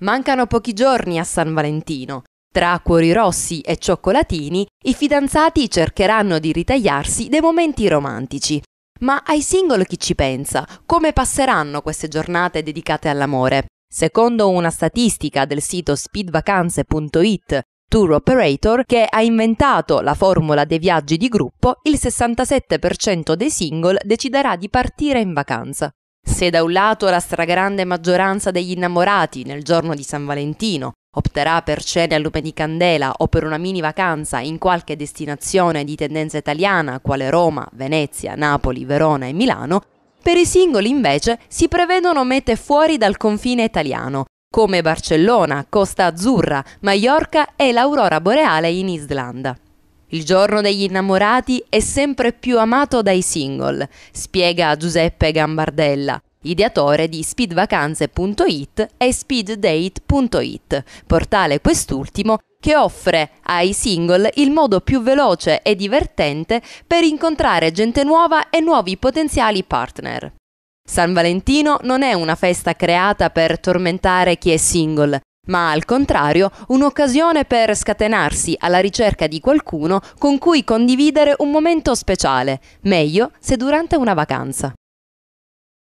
Mancano pochi giorni a San Valentino. Tra cuori rossi e cioccolatini, i fidanzati cercheranno di ritagliarsi dei momenti romantici. Ma ai single chi ci pensa? Come passeranno queste giornate dedicate all'amore? Secondo una statistica del sito speedvacanze.it, tour operator che ha inventato la formula dei viaggi di gruppo, il 67% dei single deciderà di partire in vacanza. Se da un lato la stragrande maggioranza degli innamorati nel giorno di San Valentino opterà per cene a lume di candela o per una mini vacanza in qualche destinazione di tendenza italiana quale Roma, Venezia, Napoli, Verona e Milano, per i singoli invece si prevedono mete fuori dal confine italiano, come Barcellona, Costa Azzurra, Maiorca e l'Aurora Boreale in Islanda. Il giorno degli innamorati è sempre più amato dai single, spiega Giuseppe Gambardella, ideatore di speedvacanze.it e speeddate.it, portale quest'ultimo che offre ai single il modo più veloce e divertente per incontrare gente nuova e nuovi potenziali partner. San Valentino non è una festa creata per tormentare chi è single, ma al contrario un'occasione per scatenarsi alla ricerca di qualcuno con cui condividere un momento speciale, meglio se durante una vacanza.